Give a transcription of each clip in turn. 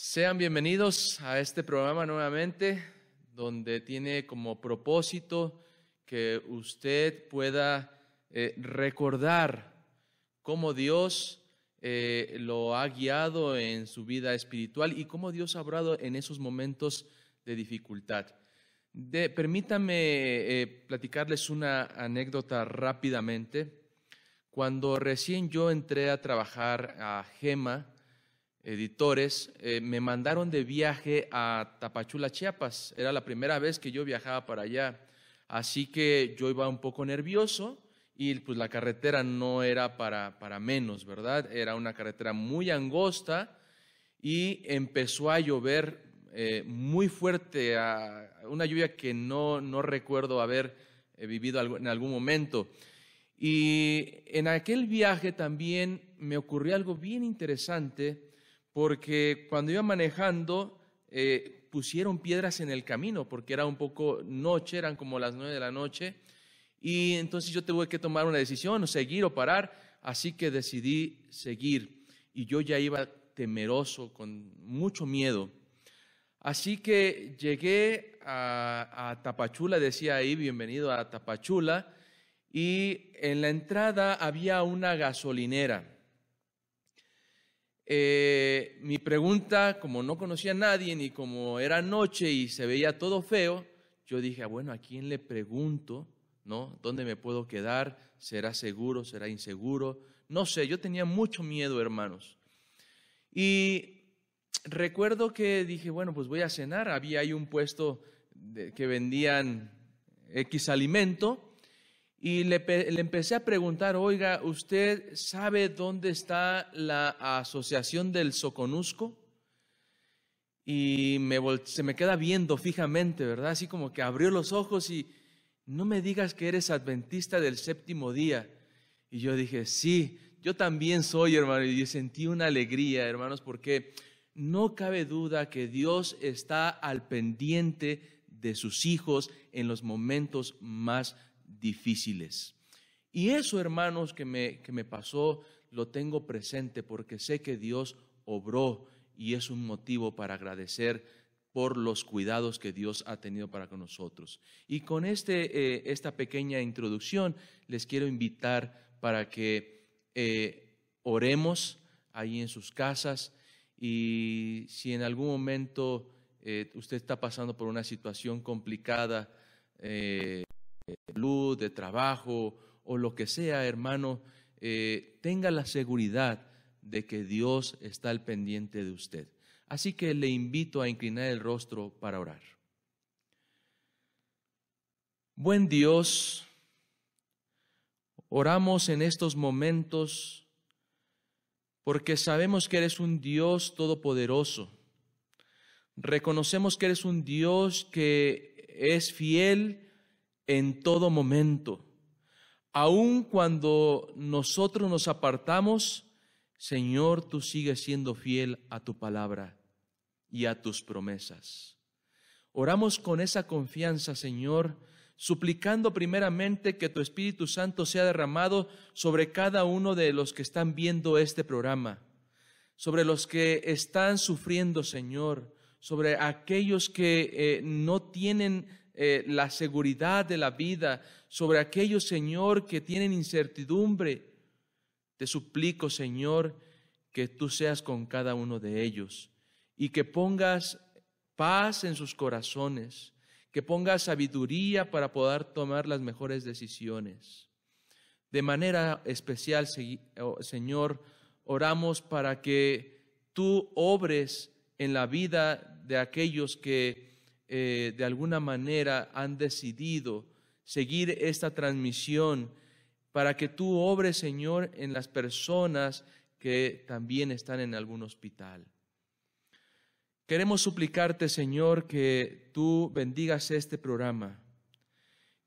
Sean bienvenidos a este programa nuevamente, donde tiene como propósito que usted pueda eh, recordar cómo Dios eh, lo ha guiado en su vida espiritual y cómo Dios ha obrado en esos momentos de dificultad. permítame eh, platicarles una anécdota rápidamente. Cuando recién yo entré a trabajar a Gema, editores, eh, me mandaron de viaje a Tapachula, Chiapas. Era la primera vez que yo viajaba para allá. Así que yo iba un poco nervioso y pues la carretera no era para, menos, ¿verdad? Era una carretera muy angosta y empezó a llover eh, muy fuerte, una lluvia que no, recuerdo haber eh, vivido en algún momento. Y en aquel viaje también me ocurrió algo bien interesante porque cuando iba manejando eh, pusieron piedras en el camino, porque era un poco noche, eran como las nueve de la noche, y entonces yo tuve que tomar una decisión, o seguir o parar, así que decidí seguir, y yo ya iba temeroso, con mucho miedo. Así que llegué a Tapachula, decía ahí, bienvenido a Tapachula, y en la entrada había una gasolinera. Eh, mi pregunta, como no conocía a nadie, ni como era noche y se veía todo feo, yo dije, ah, bueno, ¿a quién le pregunto? ¿No? ¿Dónde me puedo quedar? ¿Será seguro? ¿Será inseguro? No sé, yo tenía mucho miedo, hermanos. Y recuerdo que dije, bueno, pues voy a cenar. Había ahí un puesto de, que vendían X alimento y le, empecé a preguntar, oiga, ¿usted sabe dónde está la Asociación del Soconusco? Y se me queda viendo fijamente, ¿verdad? Así como que abrió los ojos y no me digas que eres adventista del séptimo día. Y yo dije, sí, yo también soy, hermano. Y sentí una alegría, hermanos, porque no cabe duda que Dios está al pendiente de sus hijos en los momentos más difíciles. Y eso, hermanos, que me, pasó, lo tengo presente porque sé que Dios obró y es un motivo para agradecer por los cuidados que Dios ha tenido para con nosotros. Y con este, eh, esta pequeña introducción les quiero invitar para que eh, oremos ahí en sus casas y si en algún momento eh, usted está pasando por una situación complicada, eh, de trabajo o lo que sea, hermano, eh, tenga la seguridad de que Dios está al pendiente de usted. Así que le invito a inclinar el rostro para orar. Buen Dios, oramos en estos momentos porque sabemos que eres un Dios todopoderoso. Reconocemos que eres un Dios que es fiel en todo momento. Aun cuando nosotros nos apartamos, Señor, tú sigues siendo fiel a tu palabra y a tus promesas. Oramos con esa confianza, Señor, suplicando primeramente que tu Espíritu Santo sea derramado sobre cada uno de los que están viendo este programa, sobre los que están sufriendo, Señor, sobre aquellos que eh, no tienen eh, la seguridad de la vida, sobre aquellos, Señor, que tienen incertidumbre. Te suplico, Señor, que tú seas con cada uno de ellos y que pongas paz en sus corazones, que pongas sabiduría para poder tomar las mejores decisiones. De manera especial, Señor, oramos para que tú obres en la vida de aquellos que eh, de alguna manera han decidido seguir esta transmisión para que tú obres, Señor, en las personas que también están en algún hospital. Queremos suplicarte, Señor, que tú bendigas este programa,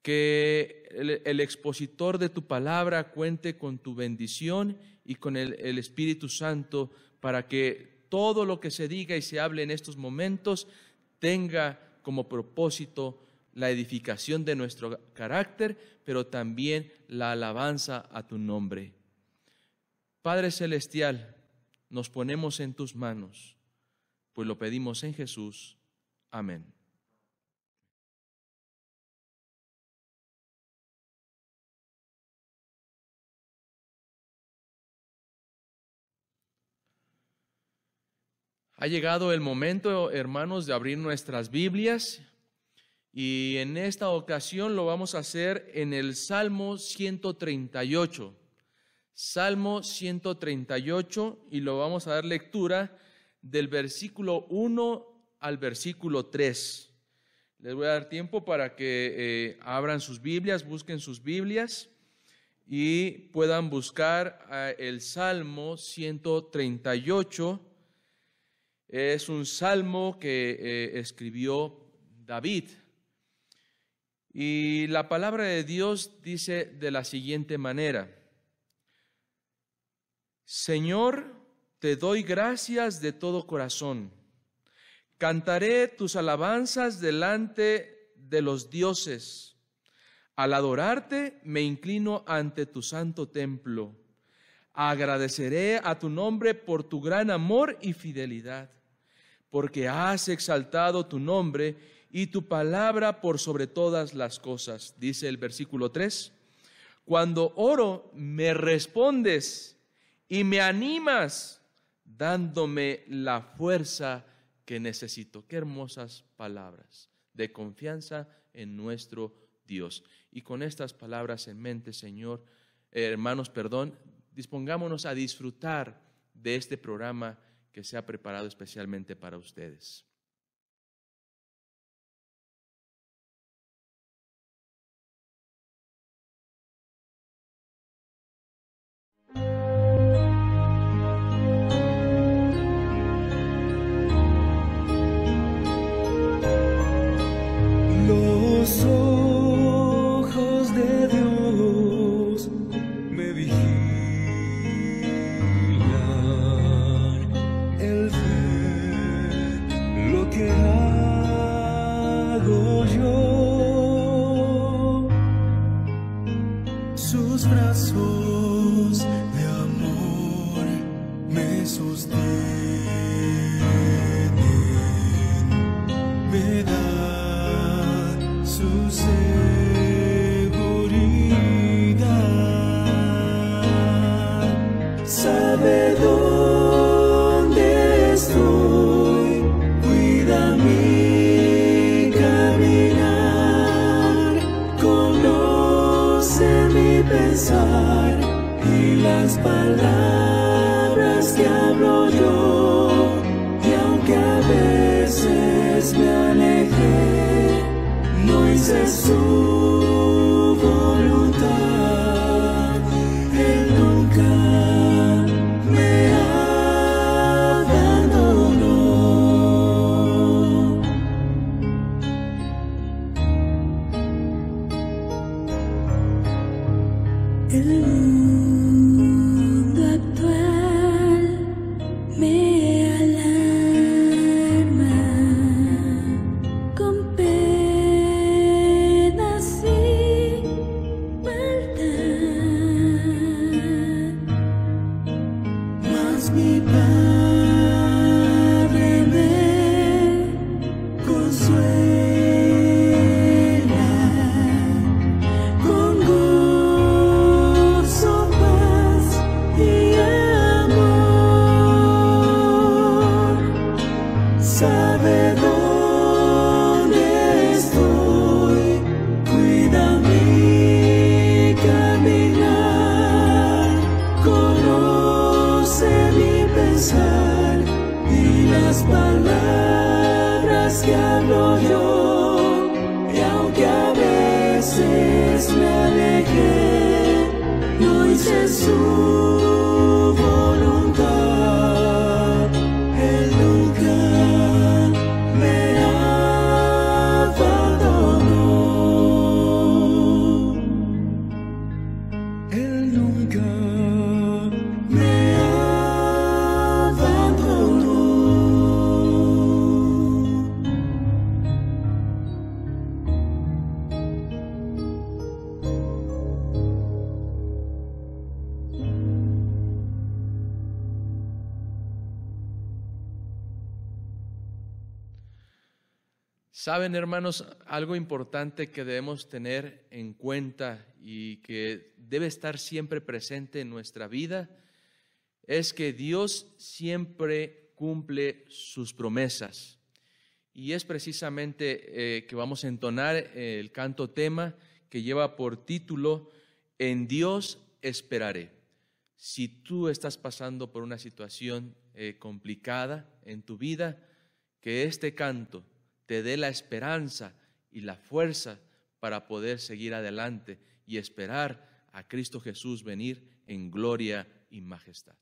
que el, expositor de tu palabra cuente con tu bendición y con el Espíritu Santo para que todo lo que se diga y se hable en estos momentos tenga como propósito la edificación de nuestro carácter, pero también la alabanza a tu nombre. Padre Celestial, nos ponemos en tus manos, pues lo pedimos en Jesús. Amén. Ha llegado el momento, hermanos, de abrir nuestras Biblias y en esta ocasión lo vamos a hacer en el Salmo 138. Salmo 138 y lo vamos a dar lectura del versículo 1 al versículo 3. Les voy a dar tiempo para que eh, abran sus Biblias, busquen sus Biblias y puedan buscar eh, el Salmo 138 es un salmo que eh, escribió David. Y la palabra de Dios dice de la siguiente manera, Señor, te doy gracias de todo corazón. Cantaré tus alabanzas delante de los dioses. Al adorarte me inclino ante tu santo templo. Agradeceré a tu nombre por tu gran amor y fidelidad porque has exaltado tu nombre y tu palabra por sobre todas las cosas, dice el versículo 3. Cuando oro, me respondes y me animas, dándome la fuerza que necesito. Qué hermosas palabras de confianza en nuestro Dios. Y con estas palabras en mente, Señor, eh, hermanos, perdón, dispongámonos a disfrutar de este programa que se ha preparado especialmente para ustedes. que hago yo. y las palabras que hablo yo. Y aunque a veces me aleje no hice su Saben, hermanos, algo importante que debemos tener en cuenta y que debe estar siempre presente en nuestra vida es que Dios siempre cumple sus promesas. Y es precisamente eh, que vamos a entonar eh, el canto tema que lleva por título En Dios esperaré. Si tú estás pasando por una situación eh, complicada en tu vida, que este canto te dé la esperanza y la fuerza para poder seguir adelante y esperar a Cristo Jesús venir en gloria y majestad.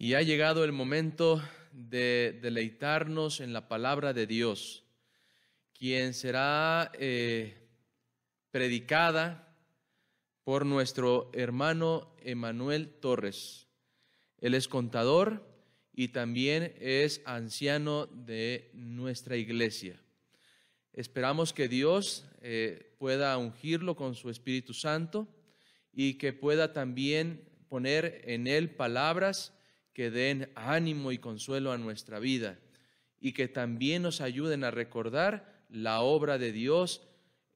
Y ha llegado el momento de deleitarnos en la palabra de Dios, quien será eh, predicada por nuestro hermano Emanuel Torres. Él es contador y también es anciano de nuestra iglesia. Esperamos que Dios eh, pueda ungirlo con su Espíritu Santo y que pueda también poner en él palabras que den ánimo y consuelo a nuestra vida y que también nos ayuden a recordar la obra de Dios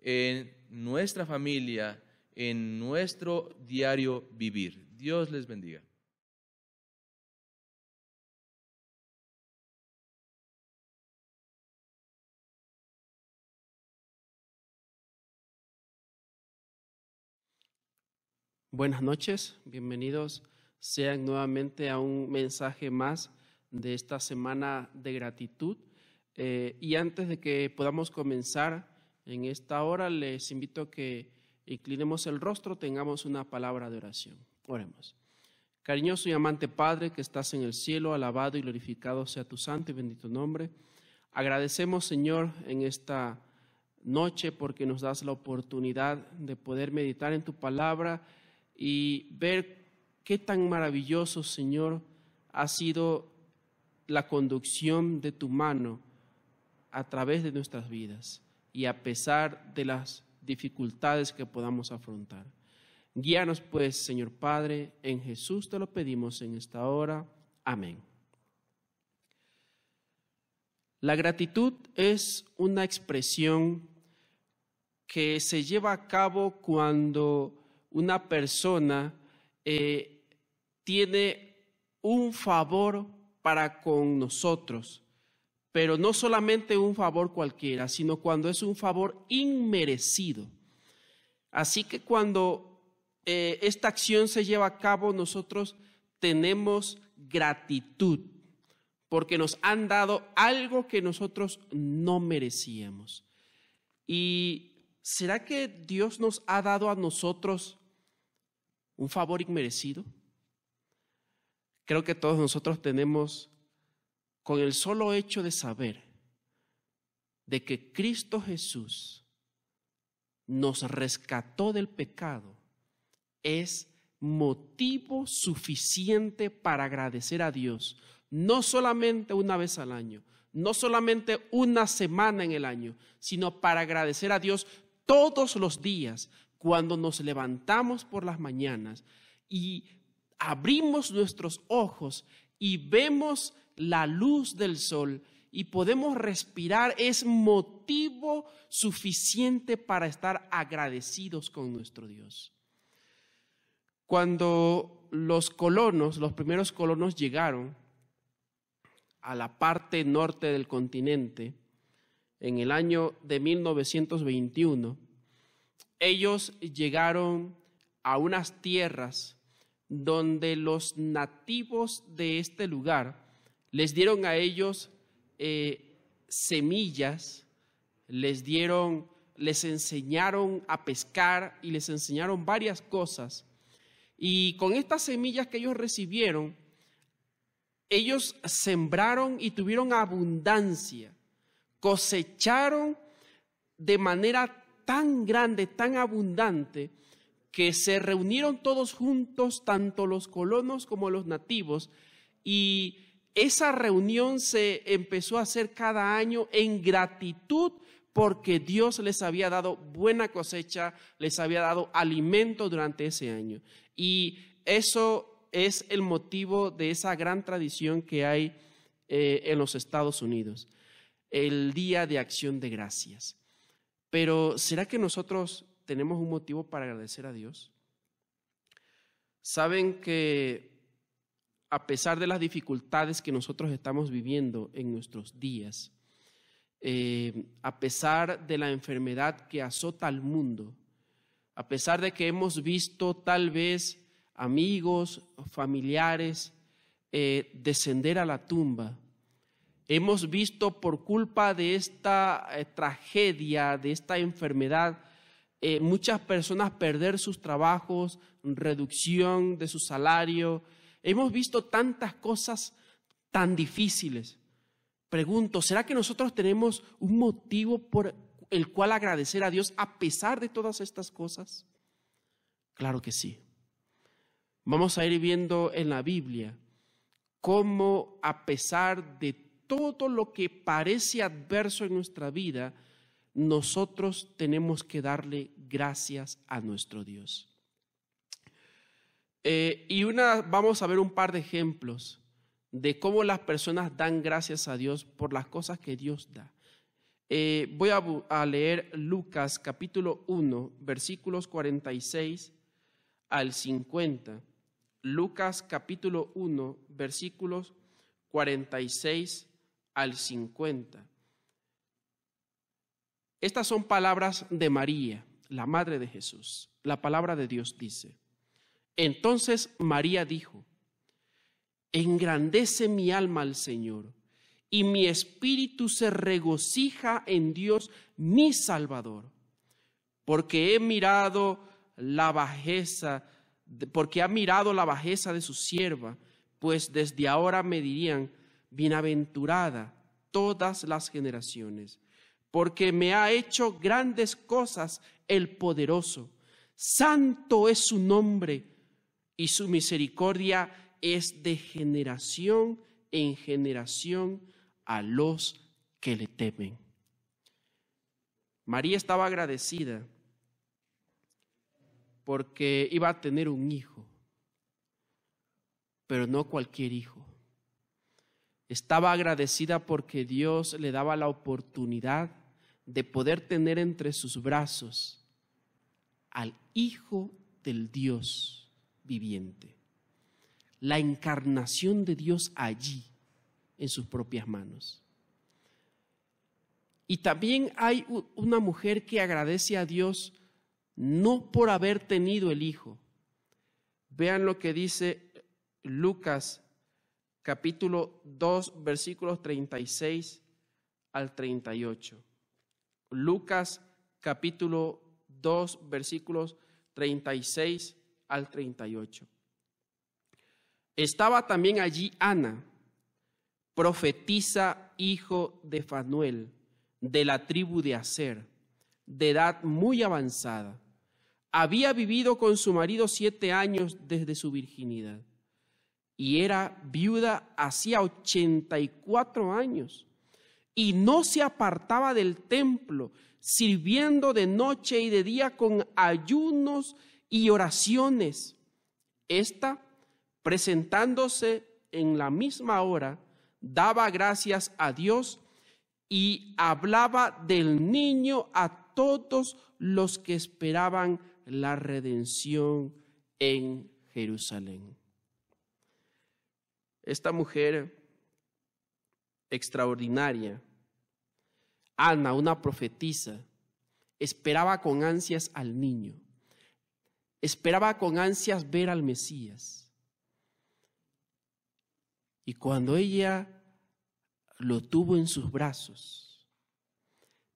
en nuestra familia, en nuestro diario vivir. Dios les bendiga. Buenas noches, bienvenidos sean nuevamente a un mensaje más de esta semana de gratitud. Eh, y antes de que podamos comenzar en esta hora, les invito a que inclinemos el rostro, tengamos una palabra de oración. Oremos. Cariñoso y amante Padre que estás en el cielo, alabado y glorificado sea tu santo y bendito nombre. Agradecemos, Señor, en esta noche porque nos das la oportunidad de poder meditar en tu palabra y ver Qué tan maravilloso, Señor, ha sido la conducción de tu mano a través de nuestras vidas y a pesar de las dificultades que podamos afrontar. Guíanos pues, Señor Padre, en Jesús te lo pedimos en esta hora. Amén. La gratitud es una expresión que se lleva a cabo cuando una persona eh, tiene un favor para con nosotros, pero no solamente un favor cualquiera, sino cuando es un favor inmerecido. Así que cuando eh, esta acción se lleva a cabo, nosotros tenemos gratitud, porque nos han dado algo que nosotros no merecíamos. ¿Y será que Dios nos ha dado a nosotros un favor inmerecido? Creo que todos nosotros tenemos, con el solo hecho de saber de que Cristo Jesús nos rescató del pecado, es motivo suficiente para agradecer a Dios, no solamente una vez al año, no solamente una semana en el año, sino para agradecer a Dios todos los días, cuando nos levantamos por las mañanas y abrimos nuestros ojos y vemos la luz del sol y podemos respirar, es motivo suficiente para estar agradecidos con nuestro Dios. Cuando los colonos, los primeros colonos llegaron a la parte norte del continente en el año de 1921, ellos llegaron a unas tierras donde los nativos de este lugar les dieron a ellos eh, semillas, les dieron, les enseñaron a pescar y les enseñaron varias cosas. Y con estas semillas que ellos recibieron, ellos sembraron y tuvieron abundancia, cosecharon de manera tan grande, tan abundante, que se reunieron todos juntos, tanto los colonos como los nativos, y esa reunión se empezó a hacer cada año en gratitud porque Dios les había dado buena cosecha, les había dado alimento durante ese año. Y eso es el motivo de esa gran tradición que hay eh, en los Estados Unidos, el Día de Acción de Gracias. Pero ¿será que nosotros tenemos un motivo para agradecer a Dios? Saben que a pesar de las dificultades que nosotros estamos viviendo en nuestros días, eh, a pesar de la enfermedad que azota al mundo, a pesar de que hemos visto tal vez amigos, familiares, eh, descender a la tumba, Hemos visto por culpa de esta eh, tragedia, de esta enfermedad, eh, muchas personas perder sus trabajos, reducción de su salario. Hemos visto tantas cosas tan difíciles. Pregunto, ¿será que nosotros tenemos un motivo por el cual agradecer a Dios a pesar de todas estas cosas? Claro que sí. Vamos a ir viendo en la Biblia cómo a pesar de todo lo que parece adverso en nuestra vida, nosotros tenemos que darle gracias a nuestro Dios. Eh, y vamos a ver un par de ejemplos de cómo las personas dan gracias a Dios por las cosas que Dios da. Eh, voy a, leer Lucas capítulo 1, versículos 46 al 50. Lucas capítulo 1, versículos 46 al 50. Estas son palabras de María, la madre de Jesús. La palabra de Dios dice, entonces María dijo, engrandece mi alma al Señor, y mi espíritu se regocija en Dios mi Salvador, porque he mirado la bajeza, porque ha mirado la bajeza de su sierva, pues desde ahora me dirían, bienaventurada todas las generaciones, porque me ha hecho grandes cosas el poderoso. Santo es su nombre y su misericordia es de generación en generación a los que le temen. María estaba agradecida porque iba a tener un hijo, pero no cualquier hijo. Estaba agradecida porque Dios le daba la oportunidad de poder tener entre sus brazos al Hijo del Dios viviente. La encarnación de Dios allí, en sus propias manos. Y también hay una mujer que agradece a Dios no por haber tenido el Hijo. Vean lo que dice Lucas capítulo 2, versículos 36 al 38. Lucas, capítulo 2, versículos 36 al 38. Estaba también allí Ana, profetisa hijo de Fanuel, de la tribu de Aser, de edad muy avanzada. Había vivido con su marido siete años desde su virginidad y era viuda hacía 84 años y no se apartaba del templo, sirviendo de noche y de día con ayunos y oraciones. Esta, presentándose en la misma hora, daba gracias a Dios y hablaba del niño a todos los que esperaban la redención en Jerusalén. Esta mujer extraordinaria, Ana, una profetisa, esperaba con ansias al niño, esperaba con ansias ver al Mesías. Y cuando ella lo tuvo en sus brazos,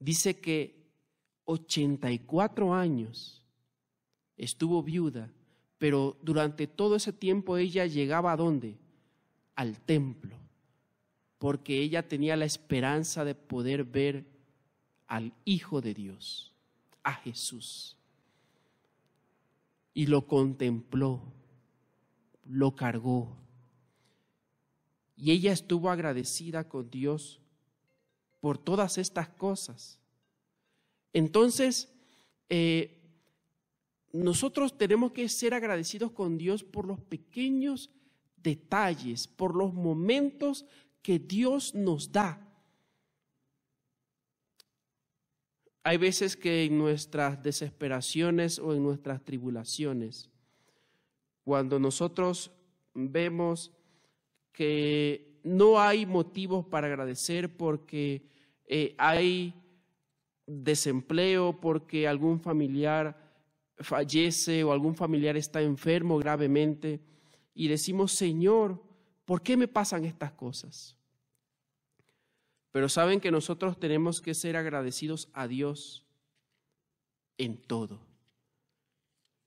dice que 84 años estuvo viuda, pero durante todo ese tiempo ella llegaba a dónde? al templo, porque ella tenía la esperanza de poder ver al Hijo de Dios, a Jesús. Y lo contempló, lo cargó. Y ella estuvo agradecida con Dios por todas estas cosas. Entonces, eh, nosotros tenemos que ser agradecidos con Dios por los pequeños detalles, por los momentos que Dios nos da. Hay veces que en nuestras desesperaciones o en nuestras tribulaciones, cuando nosotros vemos que no hay motivos para agradecer porque eh, hay desempleo, porque algún familiar fallece o algún familiar está enfermo gravemente, y decimos, Señor, ¿por qué me pasan estas cosas? Pero saben que nosotros tenemos que ser agradecidos a Dios en todo.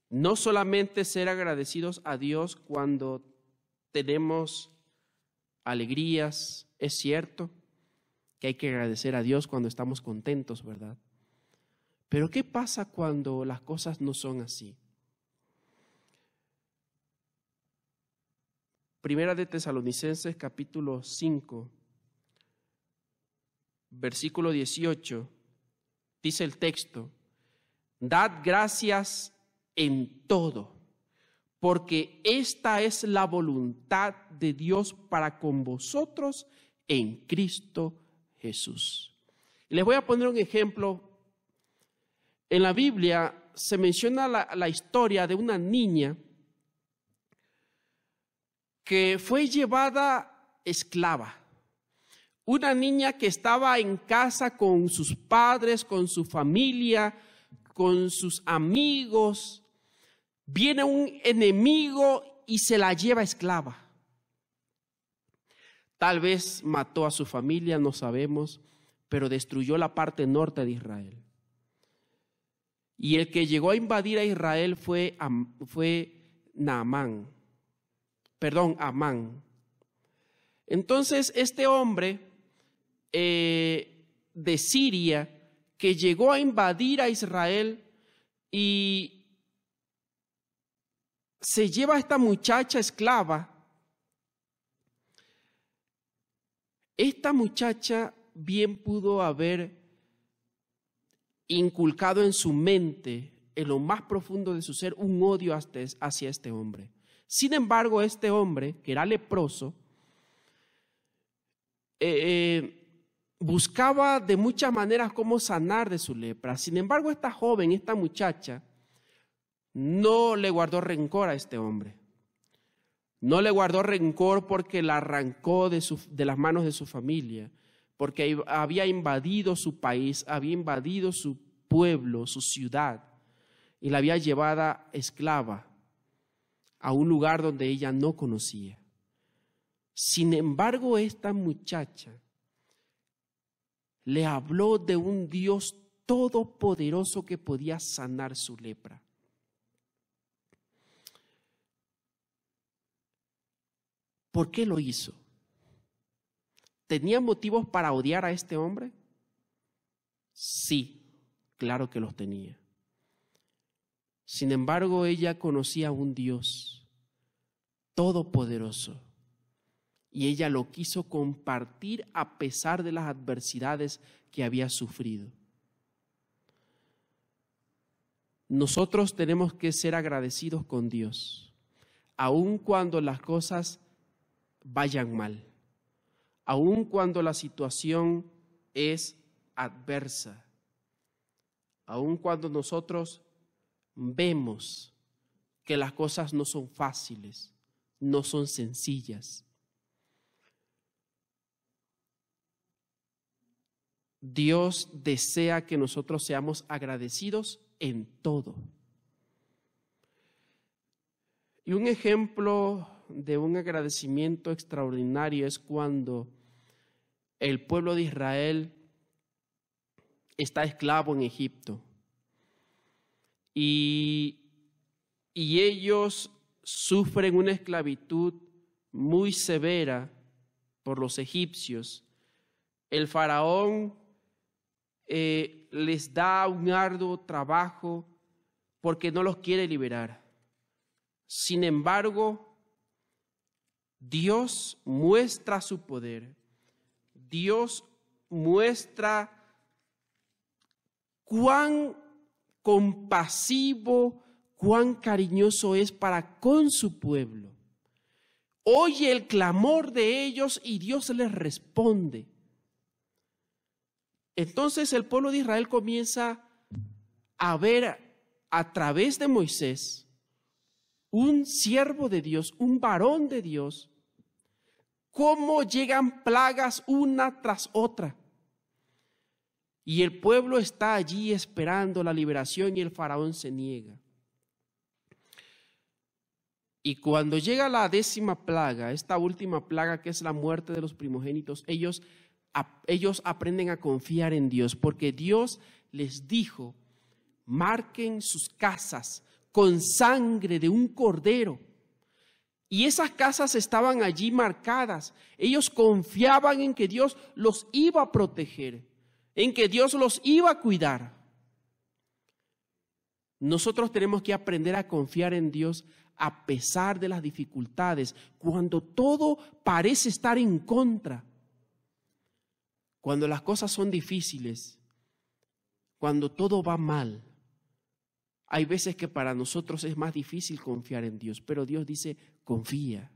No solamente ser agradecidos a Dios cuando tenemos alegrías, es cierto que hay que agradecer a Dios cuando estamos contentos, ¿verdad? Pero ¿qué pasa cuando las cosas no son así? Primera de Tesalonicenses capítulo 5, versículo 18, dice el texto, Dad gracias en todo, porque esta es la voluntad de Dios para con vosotros en Cristo Jesús. Les voy a poner un ejemplo. En la Biblia se menciona la, la historia de una niña que fue llevada esclava. Una niña que estaba en casa con sus padres, con su familia, con sus amigos. Viene un enemigo y se la lleva esclava. Tal vez mató a su familia, no sabemos, pero destruyó la parte norte de Israel. Y el que llegó a invadir a Israel fue, fue Naamán perdón, Amán. Entonces, este hombre eh, de Siria que llegó a invadir a Israel y se lleva a esta muchacha esclava, esta muchacha bien pudo haber inculcado en su mente, en lo más profundo de su ser, un odio hacia este hombre. Sin embargo, este hombre, que era leproso, eh, eh, buscaba de muchas maneras cómo sanar de su lepra. Sin embargo, esta joven, esta muchacha, no le guardó rencor a este hombre. No le guardó rencor porque la arrancó de, de las manos de su familia, porque había invadido su país, había invadido su pueblo, su ciudad, y la había llevada esclava a un lugar donde ella no conocía. Sin embargo, esta muchacha le habló de un Dios todopoderoso que podía sanar su lepra. ¿Por qué lo hizo? ¿Tenía motivos para odiar a este hombre? Sí, claro que los tenía. Sin embargo, ella conocía a un Dios todopoderoso. Y ella lo quiso compartir a pesar de las adversidades que había sufrido. Nosotros tenemos que ser agradecidos con Dios, aun cuando las cosas vayan mal, aun cuando la situación es adversa, aun cuando nosotros vemos que las cosas no son fáciles, no son sencillas. Dios desea que nosotros seamos agradecidos en todo. Y un ejemplo de un agradecimiento extraordinario es cuando el pueblo de Israel está esclavo en Egipto. Y, y ellos sufren una esclavitud muy severa por los egipcios. El faraón eh, les da un arduo trabajo porque no los quiere liberar. Sin embargo, Dios muestra su poder. Dios muestra cuán compasivo, cuán cariñoso es para con su pueblo. Oye el clamor de ellos y Dios les responde. Entonces el pueblo de Israel comienza a ver a través de Moisés un siervo de Dios, un varón de Dios, cómo llegan plagas una tras otra. Y el pueblo está allí esperando la liberación y el faraón se niega. Y cuando llega la décima plaga, esta última plaga que es la muerte de los primogénitos, ellos, ellos aprenden a confiar en Dios, porque Dios les dijo, marquen sus casas con sangre de un cordero. Y esas casas estaban allí marcadas. Ellos confiaban en que Dios los iba a proteger, en que Dios los iba a cuidar. Nosotros tenemos que aprender a confiar en Dios a pesar de las dificultades, cuando todo parece estar en contra, cuando las cosas son difíciles, cuando todo va mal. Hay veces que para nosotros es más difícil confiar en Dios, pero Dios dice, confía.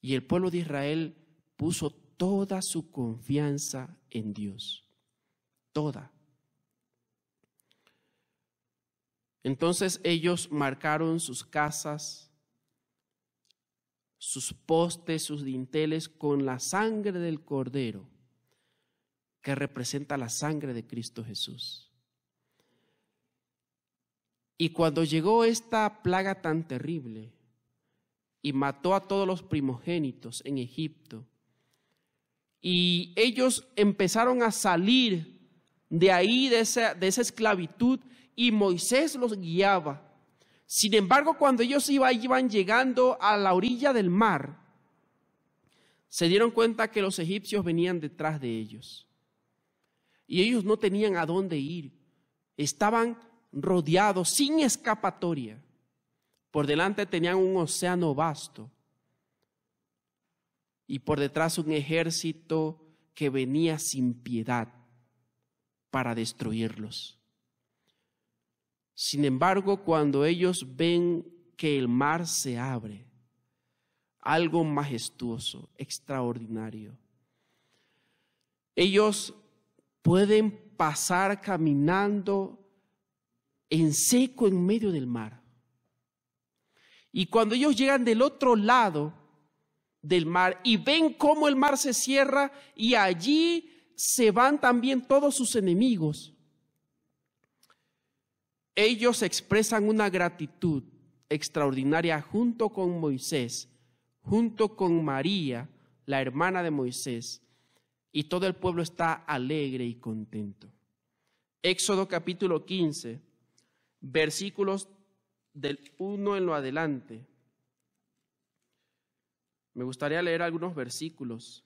Y el pueblo de Israel puso toda su confianza en Dios, toda. Entonces ellos marcaron sus casas, sus postes, sus dinteles con la sangre del cordero, que representa la sangre de Cristo Jesús. Y cuando llegó esta plaga tan terrible y mató a todos los primogénitos en Egipto, y ellos empezaron a salir de ahí, de esa, de esa esclavitud, y Moisés los guiaba. Sin embargo, cuando ellos iban llegando a la orilla del mar, se dieron cuenta que los egipcios venían detrás de ellos. Y ellos no tenían a dónde ir. Estaban rodeados sin escapatoria. Por delante tenían un océano vasto y por detrás un ejército que venía sin piedad para destruirlos. Sin embargo, cuando ellos ven que el mar se abre, algo majestuoso, extraordinario, ellos pueden pasar caminando en seco en medio del mar. Y cuando ellos llegan del otro lado del mar y ven cómo el mar se cierra y allí se van también todos sus enemigos, ellos expresan una gratitud extraordinaria junto con Moisés, junto con María, la hermana de Moisés, y todo el pueblo está alegre y contento. Éxodo capítulo 15, versículos del 1 en lo adelante. Me gustaría leer algunos versículos.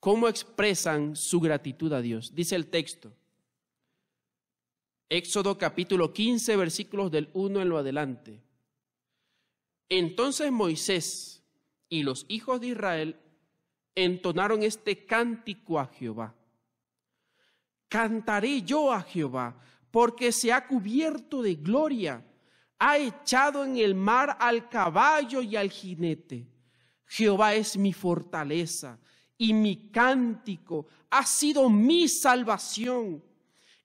¿Cómo expresan su gratitud a Dios? Dice el texto. Éxodo capítulo 15, versículos del 1 en lo adelante. Entonces Moisés y los hijos de Israel entonaron este cántico a Jehová. Cantaré yo a Jehová, porque se ha cubierto de gloria, ha echado en el mar al caballo y al jinete. Jehová es mi fortaleza y mi cántico, ha sido mi salvación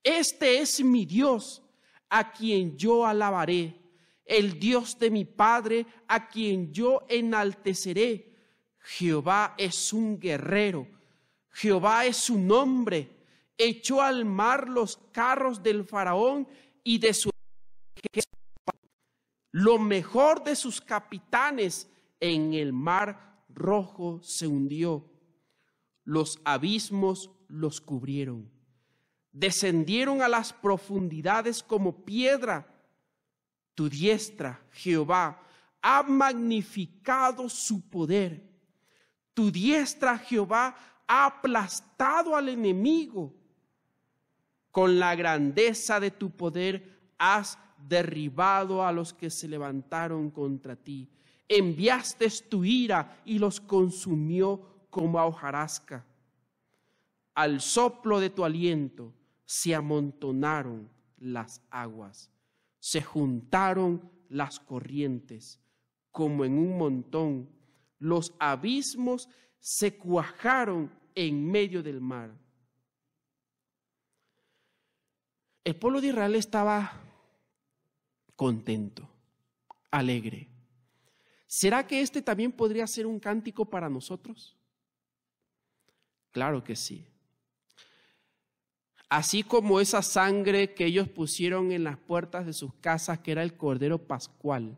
este es mi Dios, a quien yo alabaré, el Dios de mi Padre, a quien yo enalteceré. Jehová es un guerrero, Jehová es su nombre. Echó al mar los carros del faraón y de su lo mejor de sus capitanes en el mar rojo se hundió. Los abismos los cubrieron descendieron a las profundidades como piedra. Tu diestra, Jehová, ha magnificado su poder. Tu diestra, Jehová, ha aplastado al enemigo. Con la grandeza de tu poder has derribado a los que se levantaron contra ti. Enviaste tu ira y los consumió como a hojarasca. Al soplo de tu aliento, se amontonaron las aguas, se juntaron las corrientes, como en un montón, los abismos se cuajaron en medio del mar. El pueblo de Israel estaba contento, alegre. ¿Será que este también podría ser un cántico para nosotros? Claro que sí así como esa sangre que ellos pusieron en las puertas de sus casas, que era el Cordero Pascual.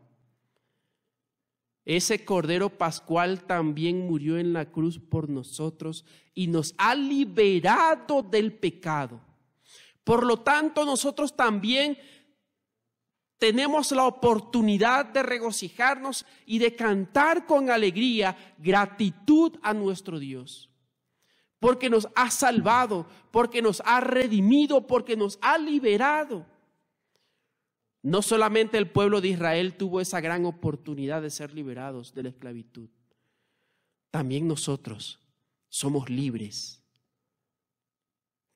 Ese Cordero Pascual también murió en la cruz por nosotros y nos ha liberado del pecado. Por lo tanto, nosotros también tenemos la oportunidad de regocijarnos y de cantar con alegría gratitud a nuestro Dios porque nos ha salvado, porque nos ha redimido, porque nos ha liberado. No solamente el pueblo de Israel tuvo esa gran oportunidad de ser liberados de la esclavitud, también nosotros somos libres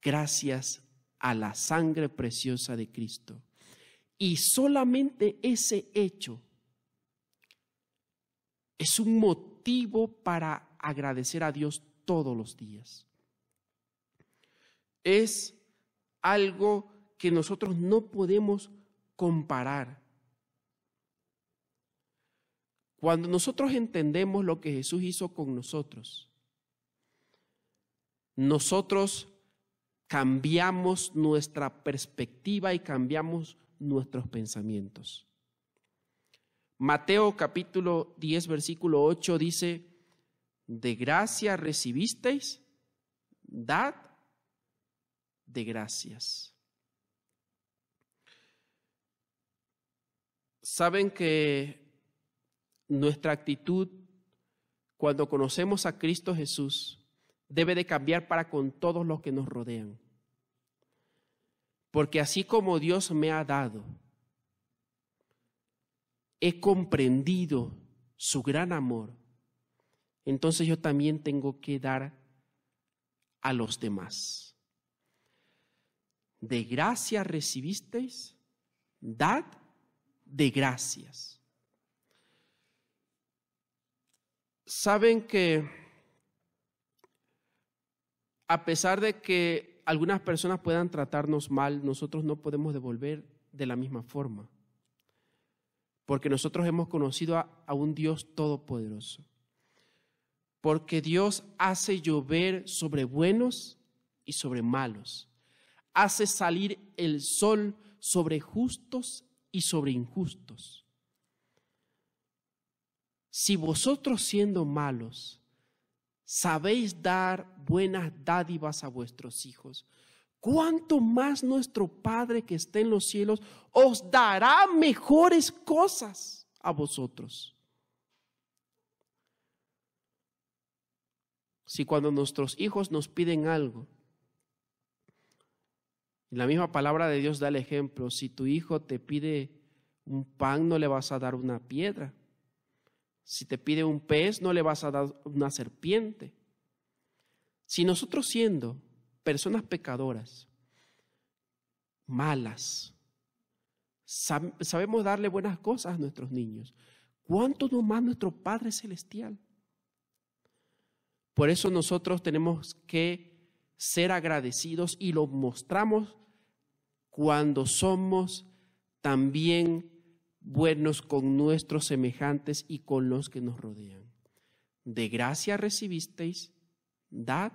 gracias a la sangre preciosa de Cristo. Y solamente ese hecho es un motivo para agradecer a Dios todos los días. Es algo que nosotros no podemos comparar. Cuando nosotros entendemos lo que Jesús hizo con nosotros, nosotros cambiamos nuestra perspectiva y cambiamos nuestros pensamientos. Mateo capítulo 10, versículo 8 dice, de gracia recibisteis, dad de gracias. Saben que nuestra actitud cuando conocemos a Cristo Jesús debe de cambiar para con todos los que nos rodean. Porque así como Dios me ha dado, he comprendido su gran amor entonces yo también tengo que dar a los demás. De gracia recibisteis, dad de gracias. Saben que a pesar de que algunas personas puedan tratarnos mal, nosotros no podemos devolver de la misma forma, porque nosotros hemos conocido a, a un Dios todopoderoso porque Dios hace llover sobre buenos y sobre malos, hace salir el sol sobre justos y sobre injustos. Si vosotros siendo malos sabéis dar buenas dádivas a vuestros hijos, ¿cuánto más nuestro Padre que está en los cielos os dará mejores cosas a vosotros? si cuando nuestros hijos nos piden algo, la misma palabra de Dios da el ejemplo, si tu hijo te pide un pan no le vas a dar una piedra, si te pide un pez no le vas a dar una serpiente. Si nosotros siendo personas pecadoras, malas, sabemos darle buenas cosas a nuestros niños, ¿cuánto no más nuestro Padre Celestial? Por eso nosotros tenemos que ser agradecidos y lo mostramos cuando somos también buenos con nuestros semejantes y con los que nos rodean. De gracia recibisteis, dad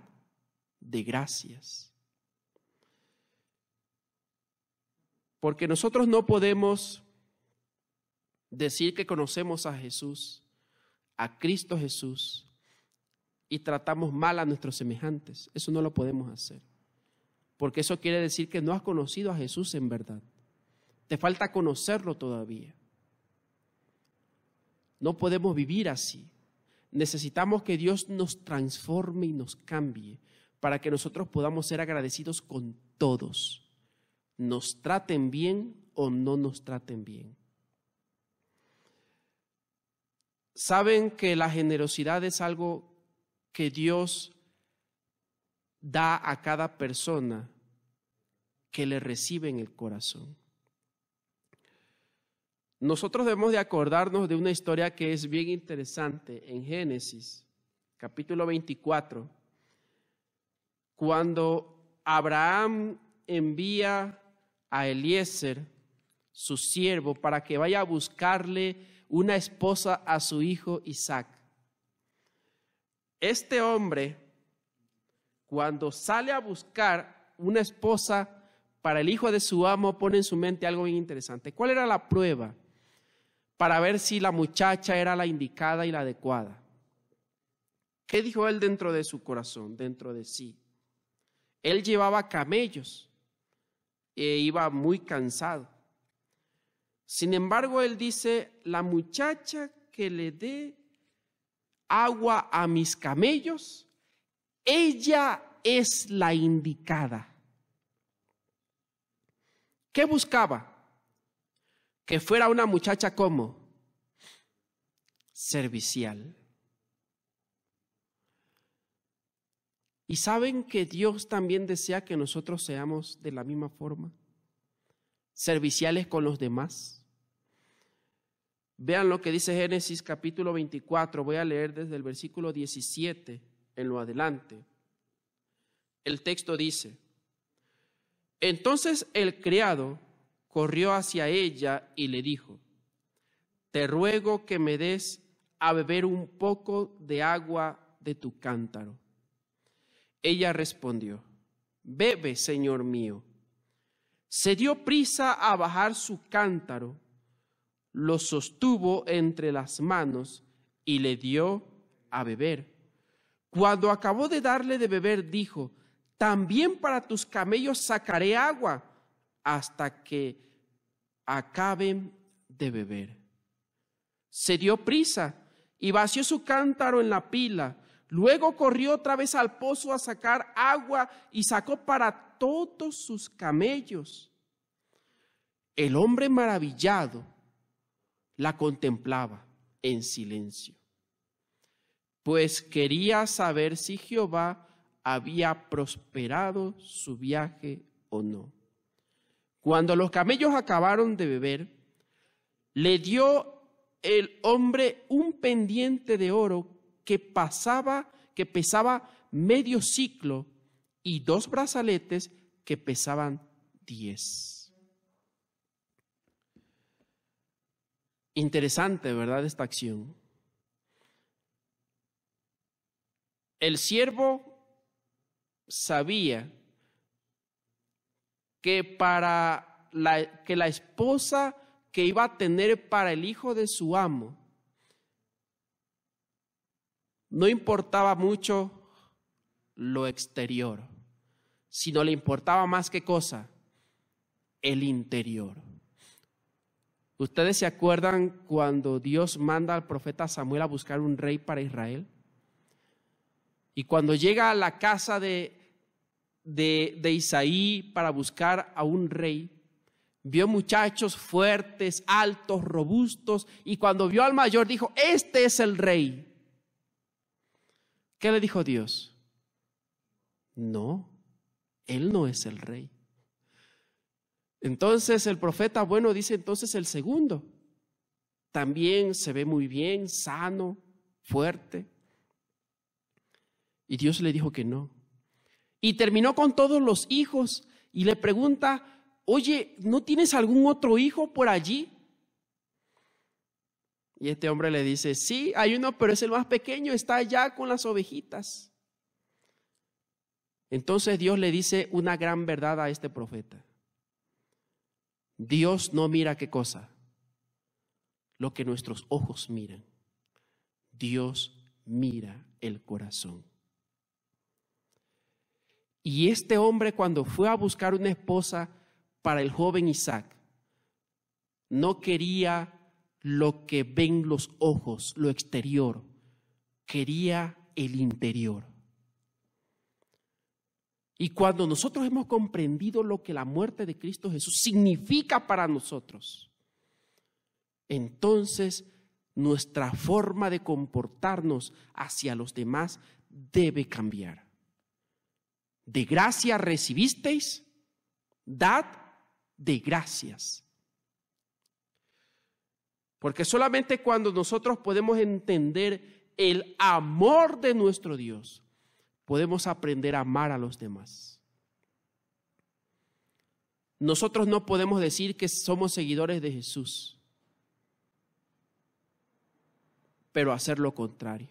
de gracias. Porque nosotros no podemos decir que conocemos a Jesús, a Cristo Jesús, y tratamos mal a nuestros semejantes. Eso no lo podemos hacer. Porque eso quiere decir que no has conocido a Jesús en verdad. Te falta conocerlo todavía. No podemos vivir así. Necesitamos que Dios nos transforme y nos cambie para que nosotros podamos ser agradecidos con todos. Nos traten bien o no nos traten bien. Saben que la generosidad es algo que Dios da a cada persona que le recibe en el corazón. Nosotros debemos de acordarnos de una historia que es bien interesante en Génesis, capítulo 24, cuando Abraham envía a Eliezer, su siervo, para que vaya a buscarle una esposa a su hijo Isaac este hombre, cuando sale a buscar una esposa para el hijo de su amo, pone en su mente algo bien interesante. ¿Cuál era la prueba para ver si la muchacha era la indicada y la adecuada? ¿Qué dijo él dentro de su corazón, dentro de sí? Él llevaba camellos e iba muy cansado. Sin embargo, él dice, la muchacha que le dé agua a mis camellos, ella es la indicada. ¿Qué buscaba? Que fuera una muchacha como servicial. Y saben que Dios también desea que nosotros seamos de la misma forma, serviciales con los demás Vean lo que dice Génesis capítulo 24, voy a leer desde el versículo 17 en lo adelante. El texto dice, entonces el criado corrió hacia ella y le dijo, te ruego que me des a beber un poco de agua de tu cántaro. Ella respondió, bebe, señor mío. Se dio prisa a bajar su cántaro lo sostuvo entre las manos y le dio a beber. Cuando acabó de darle de beber, dijo, también para tus camellos sacaré agua hasta que acaben de beber. Se dio prisa y vació su cántaro en la pila. Luego corrió otra vez al pozo a sacar agua y sacó para todos sus camellos. El hombre maravillado la contemplaba en silencio, pues quería saber si Jehová había prosperado su viaje o no. Cuando los camellos acabaron de beber, le dio el hombre un pendiente de oro que pasaba, que pesaba medio ciclo y dos brazaletes que pesaban diez. Interesante, ¿verdad? Esta acción. El siervo sabía que para la, que la esposa que iba a tener para el hijo de su amo, no importaba mucho lo exterior, sino le importaba más que cosa, el interior. ¿Ustedes se acuerdan cuando Dios manda al profeta Samuel a buscar un rey para Israel? Y cuando llega a la casa de, de, Isaí para buscar a un rey, vio muchachos fuertes, altos, robustos, y cuando vio al mayor dijo, este es el rey. ¿Qué le dijo Dios? No, él no es el rey. Entonces el profeta bueno dice entonces el segundo. También se ve muy bien, sano, fuerte. Y Dios le dijo que no. Y terminó con todos los hijos y le pregunta, oye, ¿no tienes algún otro hijo por allí? Y este hombre le dice, sí, hay uno, pero es el más pequeño, está allá con las ovejitas. Entonces Dios le dice una gran verdad a este profeta. Dios no mira qué cosa, lo que nuestros ojos miran. Dios mira el corazón. Y este hombre cuando fue a buscar una esposa para el joven Isaac, no quería lo que ven los ojos, lo exterior, quería el interior. Y cuando nosotros hemos comprendido lo que la muerte de Cristo Jesús significa para nosotros, entonces nuestra forma de comportarnos hacia los demás debe cambiar. De gracia recibisteis, dad de gracias. Porque solamente cuando nosotros podemos entender el amor de nuestro Dios, podemos aprender a amar a los demás. Nosotros no podemos decir que somos seguidores de Jesús, pero hacer lo contrario.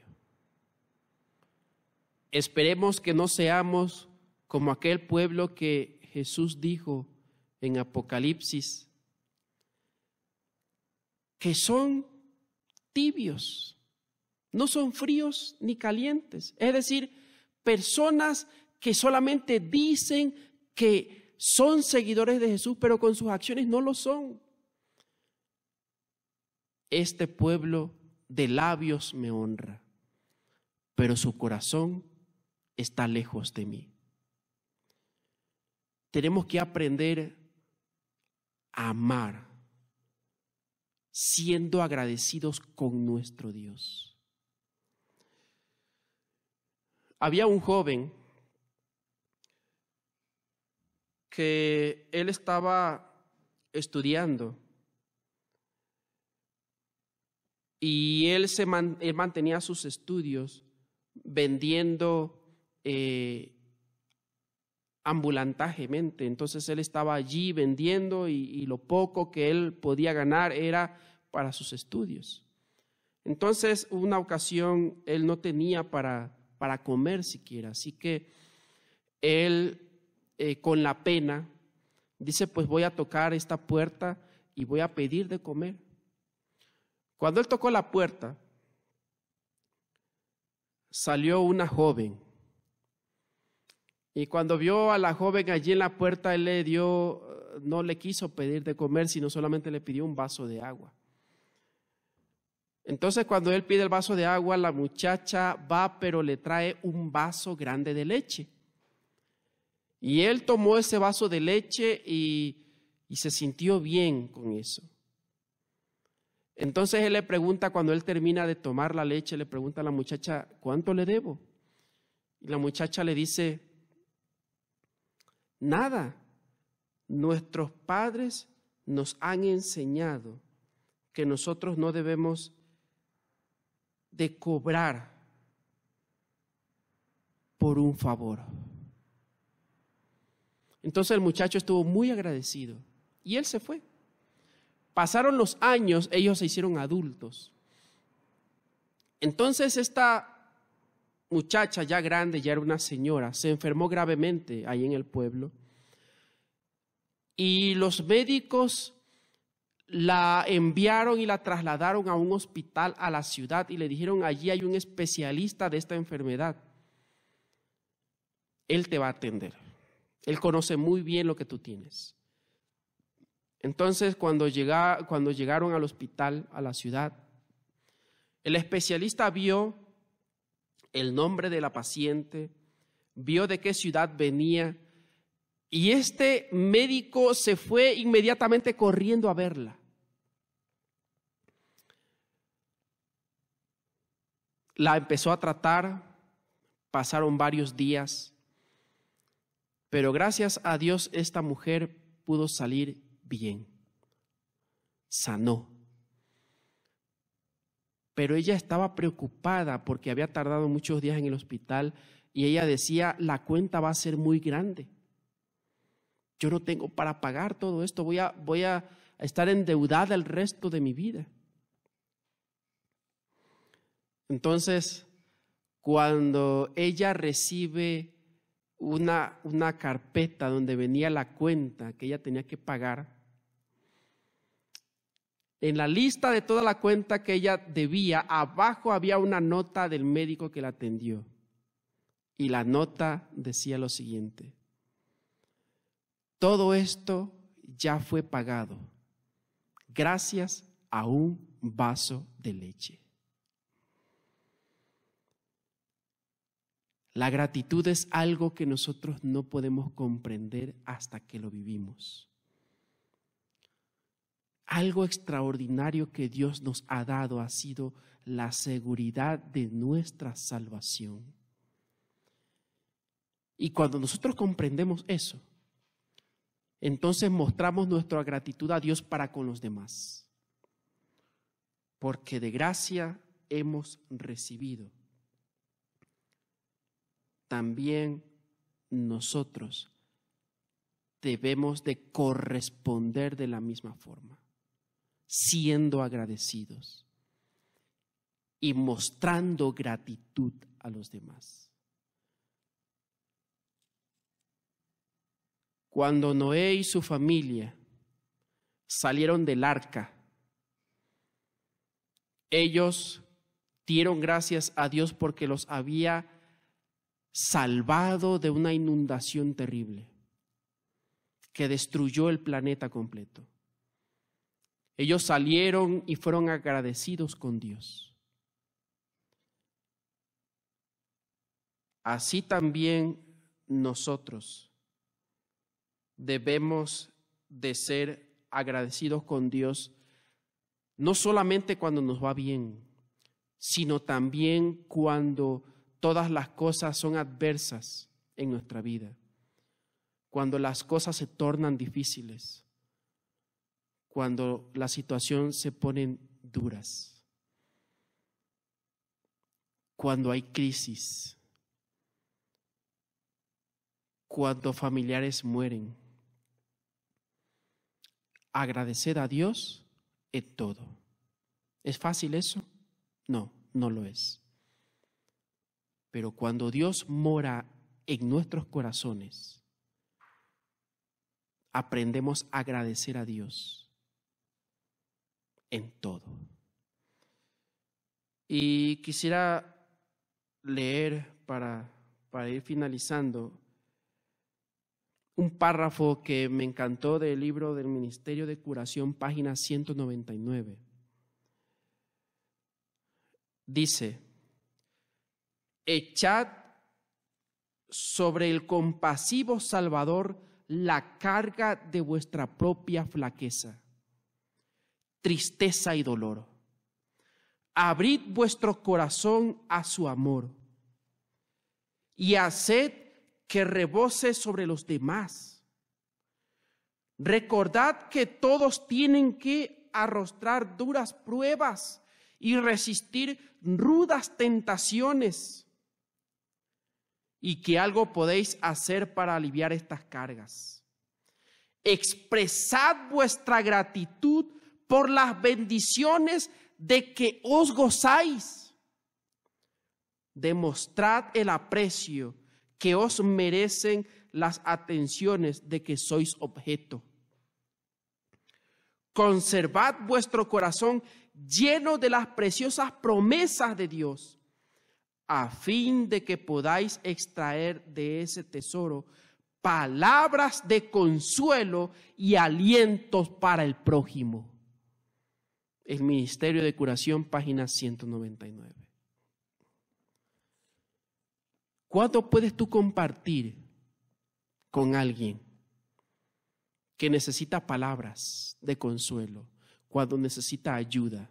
Esperemos que no seamos como aquel pueblo que Jesús dijo en Apocalipsis, que son tibios, no son fríos ni calientes. Es decir, personas que solamente dicen que son seguidores de Jesús, pero con sus acciones no lo son. Este pueblo de labios me honra, pero su corazón está lejos de mí. Tenemos que aprender a amar, siendo agradecidos con nuestro Dios. había un joven que él estaba estudiando y él, se mantenía sus estudios vendiendo eh, ambulantajemente. Entonces él estaba allí vendiendo y, y lo poco que él podía ganar era para sus estudios. Entonces, una ocasión él no tenía para para comer siquiera. Así que él, eh, con la pena, dice, pues voy a tocar esta puerta y voy a pedir de comer. Cuando él tocó la puerta, salió una joven. Y cuando vio a la joven allí en la puerta, él le dio, no le quiso pedir de comer, sino solamente le pidió un vaso de agua. Entonces cuando él pide el vaso de agua, la muchacha va pero le trae un vaso grande de leche. Y él tomó ese vaso de leche y, se sintió bien con eso. Entonces él le pregunta, cuando él termina de tomar la leche, le pregunta a la muchacha, ¿cuánto le debo? Y la muchacha le dice, nada, nuestros padres nos han enseñado que nosotros no debemos de cobrar por un favor. Entonces el muchacho estuvo muy agradecido y él se fue. Pasaron los años, ellos se hicieron adultos. Entonces esta muchacha ya grande, ya era una señora, se enfermó gravemente ahí en el pueblo. Y los médicos la enviaron y la trasladaron a un hospital a la ciudad y le dijeron, allí hay un especialista de esta enfermedad. Él te va a atender. Él conoce muy bien lo que tú tienes. Entonces, cuando, llega, cuando llegaron al hospital, a la ciudad, el especialista vio el nombre de la paciente, vio de qué ciudad venía y este médico se fue inmediatamente corriendo a verla. La empezó a tratar, pasaron varios días, pero gracias a Dios esta mujer pudo salir bien, sanó. Pero ella estaba preocupada porque había tardado muchos días en el hospital y ella decía, la cuenta va a ser muy grande. Yo no tengo para pagar todo esto, voy a, voy a estar endeudada el resto de mi vida. Entonces, cuando ella recibe una, una carpeta donde venía la cuenta que ella tenía que pagar, en la lista de toda la cuenta que ella debía, abajo había una nota del médico que la atendió. Y la nota decía lo siguiente. Todo esto ya fue pagado gracias a un vaso de leche. La gratitud es algo que nosotros no podemos comprender hasta que lo vivimos. Algo extraordinario que Dios nos ha dado ha sido la seguridad de nuestra salvación. Y cuando nosotros comprendemos eso, entonces mostramos nuestra gratitud a Dios para con los demás. Porque de gracia hemos recibido. También nosotros debemos de corresponder de la misma forma, siendo agradecidos y mostrando gratitud a los demás. Cuando Noé y su familia salieron del arca, ellos dieron gracias a Dios porque los había salvado de una inundación terrible que destruyó el planeta completo. Ellos salieron y fueron agradecidos con Dios. Así también nosotros debemos de ser agradecidos con Dios, no solamente cuando nos va bien, sino también cuando todas las cosas son adversas en nuestra vida, cuando las cosas se tornan difíciles, cuando la situación se pone duras, cuando hay crisis, cuando familiares mueren agradecer a Dios en todo. ¿Es fácil eso? No, no lo es. Pero cuando Dios mora en nuestros corazones, aprendemos a agradecer a Dios en todo. Y quisiera leer para, para ir finalizando un párrafo que me encantó del libro del Ministerio de Curación, página 199. Dice, echad sobre el compasivo Salvador la carga de vuestra propia flaqueza, tristeza y dolor. Abrid vuestro corazón a su amor y haced que rebose sobre los demás. Recordad que todos tienen que arrostrar duras pruebas y resistir rudas tentaciones y que algo podéis hacer para aliviar estas cargas. Expresad vuestra gratitud por las bendiciones de que os gozáis. Demostrad el aprecio que os merecen las atenciones de que sois objeto. Conservad vuestro corazón lleno de las preciosas promesas de Dios, a fin de que podáis extraer de ese tesoro palabras de consuelo y alientos para el prójimo. El Ministerio de Curación, página 199. ¿Cuándo puedes tú compartir con alguien que necesita palabras de consuelo, cuando necesita ayuda?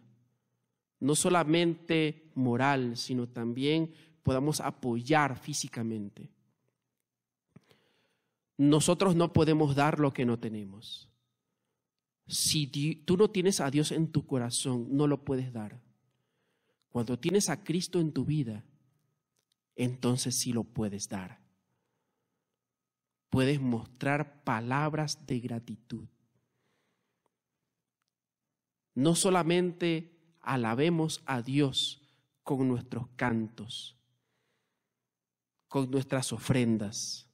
No solamente moral, sino también podamos apoyar físicamente. Nosotros no podemos dar lo que no tenemos. Si tú no tienes a Dios en tu corazón, no lo puedes dar. Cuando tienes a Cristo en tu vida, entonces sí lo puedes dar. Puedes mostrar palabras de gratitud. No solamente alabemos a Dios con nuestros cantos, con nuestras ofrendas,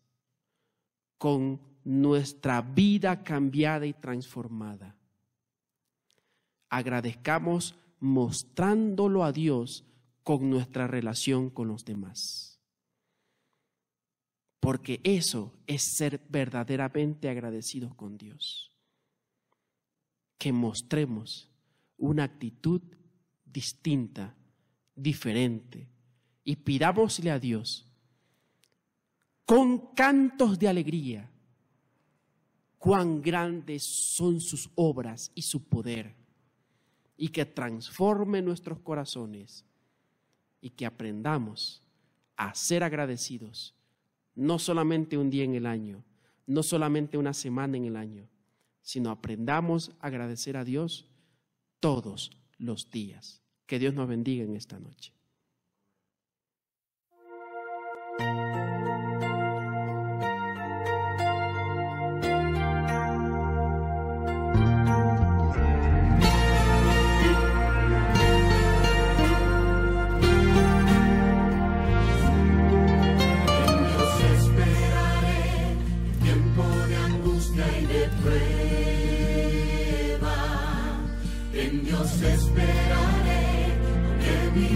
con nuestra vida cambiada y transformada. Agradezcamos mostrándolo a Dios con nuestra relación con los demás. Porque eso es ser verdaderamente agradecidos con Dios. Que mostremos una actitud distinta, diferente, y pidámosle a Dios con cantos de alegría cuán grandes son sus obras y su poder, y que transforme nuestros corazones y que aprendamos a ser agradecidos, no solamente un día en el año, no solamente una semana en el año, sino aprendamos a agradecer a Dios todos los días. Que Dios nos bendiga en esta noche. esperaré, que mi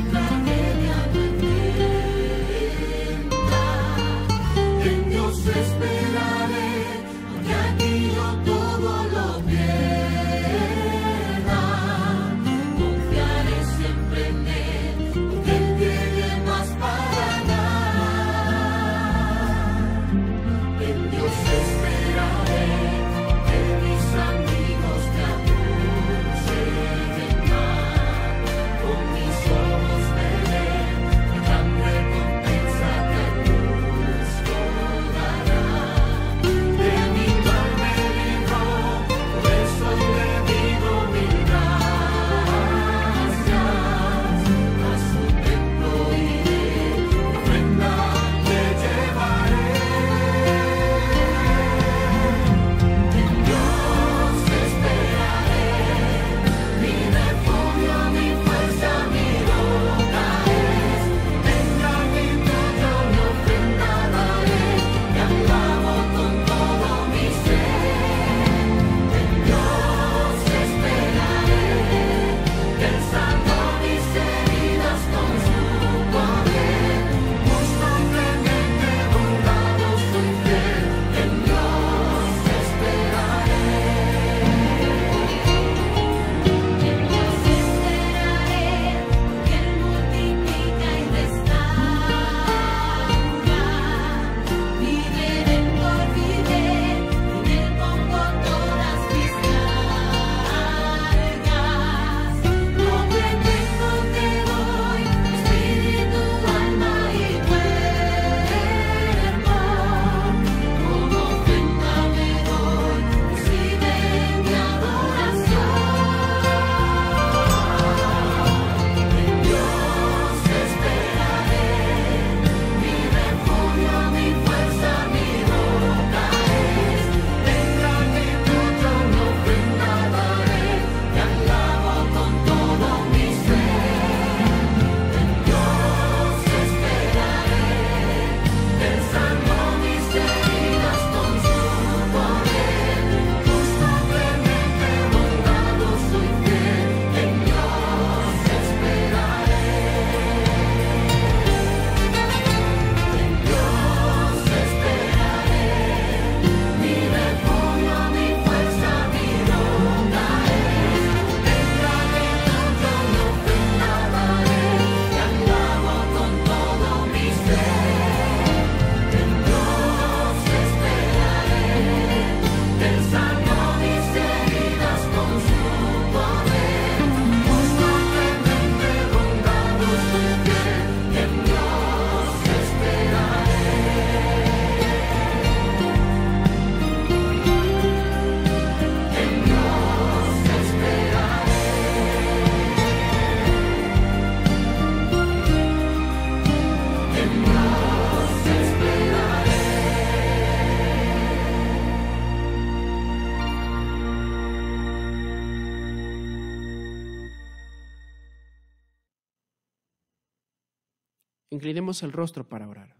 inclinemos el rostro para orar.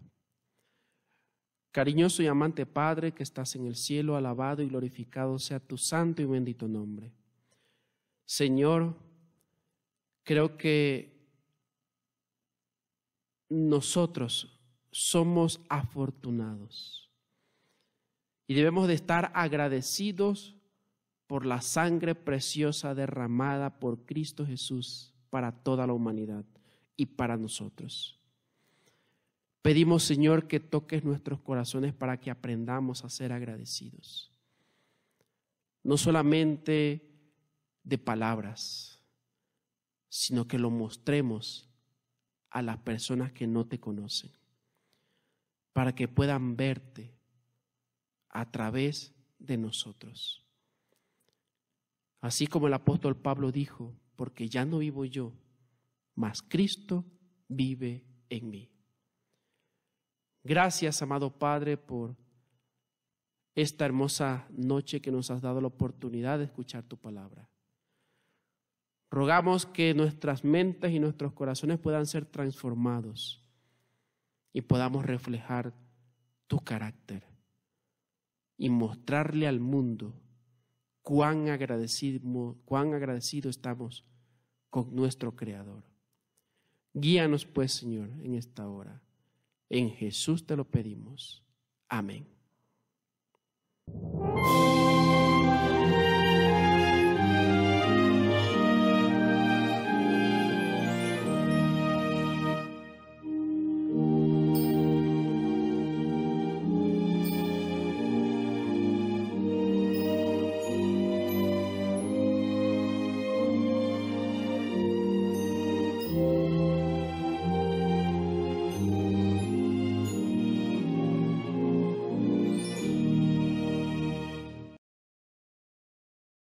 Cariñoso y amante Padre que estás en el cielo, alabado y glorificado sea tu santo y bendito nombre. Señor, creo que nosotros somos afortunados y debemos de estar agradecidos por la sangre preciosa derramada por Cristo Jesús para toda la humanidad y para nosotros. Pedimos, Señor, que toques nuestros corazones para que aprendamos a ser agradecidos. No solamente de palabras, sino que lo mostremos a las personas que no te conocen, para que puedan verte a través de nosotros. Así como el apóstol Pablo dijo, porque ya no vivo yo, mas Cristo vive en mí. Gracias, amado Padre, por esta hermosa noche que nos has dado la oportunidad de escuchar tu palabra. Rogamos que nuestras mentes y nuestros corazones puedan ser transformados y podamos reflejar tu carácter y mostrarle al mundo cuán agradecidos cuán estamos con nuestro Creador. Guíanos pues, Señor, en esta hora. En Jesús te lo pedimos. Amén.